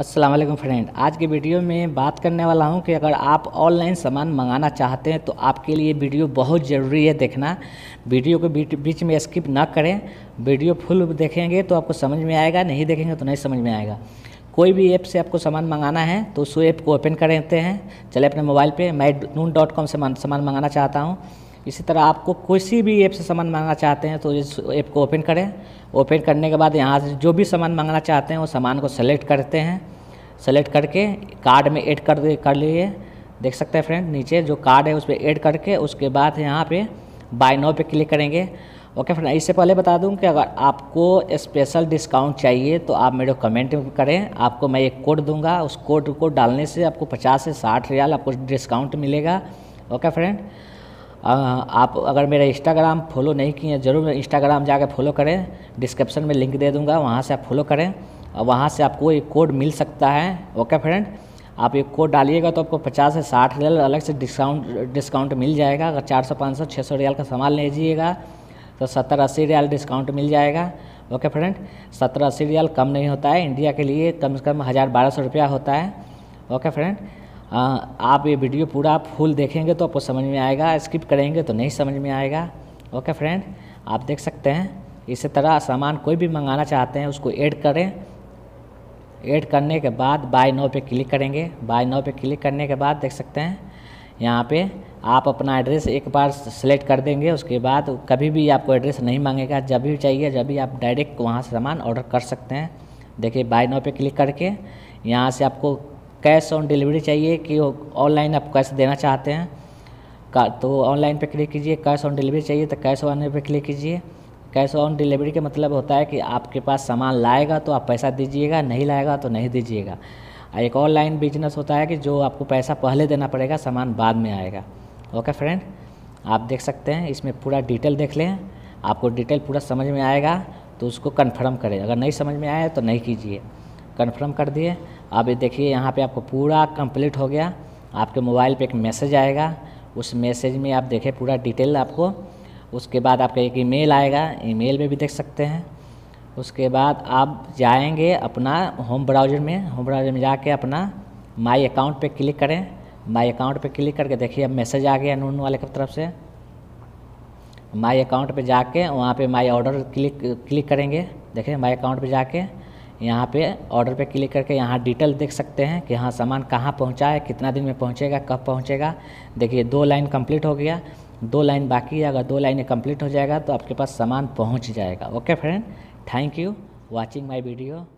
अस्सलाम वालेकुम फ्रेंड आज के वीडियो में बात करने वाला हूं कि अगर आप ऑनलाइन सामान मंगाना चाहते हैं तो आपके लिए वीडियो बहुत ज़रूरी है देखना वीडियो को बीच में स्किप ना करें वीडियो फुल देखेंगे तो आपको समझ में आएगा नहीं देखेंगे तो नहीं समझ में आएगा कोई भी ऐप से आपको सामान मंगाना है तो उस ऐप को ओपन करते हैं चले अपने मोबाइल पर मैं नून डॉट कॉम से सामान मंगाना चाहता हूँ इसी तरह आपको किसी भी ऐप से सामान मांगना चाहते हैं तो इस ऐप को ओपन करें ओपन करने के बाद यहाँ से जो भी सामान मांगना चाहते हैं वो सामान को सेलेक्ट करते हैं सेलेक्ट करके कार्ड में ऐड कर कर लिए देख सकते हैं फ्रेंड नीचे जो कार्ड है उस पर ऐड करके उसके बाद यहाँ पे बाय नाउ पे क्लिक करेंगे ओके फ्रेंड इससे पहले बता दूँ कि अगर आपको स्पेशल डिस्काउंट चाहिए तो आप मेरे कमेंट करें आपको मैं एक कोड दूंगा उस कोड को डालने से आपको 50 से 60 रियाल आपको डिस्काउंट मिलेगा ओके फ्रेंड आप अगर मेरा इंस्टाग्राम फॉलो नहीं किए हैं ज़रूर इंस्टाग्राम जाकर फॉलो करें डिस्क्रिप्शन में लिंक दे दूंगा वहाँ से आप फॉलो करें और वहाँ से आपको ये कोड मिल सकता है ओके फ्रेंड आप ये कोड डालिएगा तो आपको पचास से साठ रियल अलग से डिस्काउंट डिस्काउंट मिल जाएगा अगर चार सौ पाँच सौ छः सौ रियल का सामान लीजिएगा तो सत्तर अस्सी रियल डिस्काउंट मिल जाएगा ओके फ्रेंड सत्तर अस्सी रियाल कम नहीं होता है इंडिया के लिए कम से कम हज़ार बारह सौ रुपया होता है ओके फ्रेंड हाँ, आप ये वीडियो पूरा फुल देखेंगे तो आपको समझ में आएगा स्किप करेंगे तो नहीं समझ में आएगा ओके फ्रेंड आप देख सकते हैं इसी तरह सामान कोई भी मंगाना चाहते हैं उसको ऐड करें ऐड करने के बाद बाय नो पे क्लिक करेंगे बाय नो पे क्लिक करने के बाद देख सकते हैं यहाँ पे आप अपना एड्रेस एक बार सेलेक्ट कर देंगे उसके बाद कभी भी आपको एड्रेस नहीं मांगेगा जब भी चाहिए जब भी आप डायरेक्ट वहाँ से सामान ऑर्डर कर सकते हैं देखिए बाय नो पे क्लिक करके यहाँ से आपको कैश ऑन डिलीवरी चाहिए कि ऑनलाइन आप कैश देना चाहते हैं का तो ऑनलाइन पे क्लिक कीजिए कैश ऑन डिलीवरी चाहिए तो कैश ऑन पे क्लिक कीजिए कैश ऑन डिलीवरी का मतलब होता है कि आपके पास सामान लाएगा तो आप पैसा दीजिएगा नहीं लाएगा तो नहीं दीजिएगा एक ऑनलाइन बिजनेस होता है कि जो आपको पैसा पहले देना पड़ेगा सामान बाद में आएगा ओके फ्रेंड आप देख सकते हैं इसमें पूरा डिटेल देख लें आपको डिटेल पूरा समझ में आएगा तो उसको कन्फर्म करें अगर नहीं समझ में आया तो नहीं कीजिए कन्फर्म कर दिए अब देखिए यहाँ पे आपको पूरा कंप्लीट हो गया आपके मोबाइल पे एक मैसेज आएगा उस मैसेज में आप देखें पूरा डिटेल आपको उसके बाद आपका एक ईमेल आएगा ईमेल में भी देख सकते हैं उसके बाद आप जाएंगे अपना होम ब्राउज़र में होम ब्राउज़र में जाके अपना माई अकाउंट पे क्लिक करें माई अकाउंट पे क्लिक करके देखिए अब मैसेज आ गया नून वाले की तरफ से माई अकाउंट पे जाके वहाँ पे माई ऑर्डर क्लिक क्लिक करेंगे देखिए माई अकाउंट पर जाके यहाँ पे ऑर्डर पे क्लिक करके यहाँ डिटेल देख सकते हैं कि हाँ सामान कहाँ पहुँचा है कितना दिन में पहुँचेगा कब पहुँचेगा देखिए दो लाइन कंप्लीट हो गया दो लाइन बाकी है अगर दो लाइन कंप्लीट हो जाएगा तो आपके पास सामान पहुँच जाएगा okay friend thank you watching my video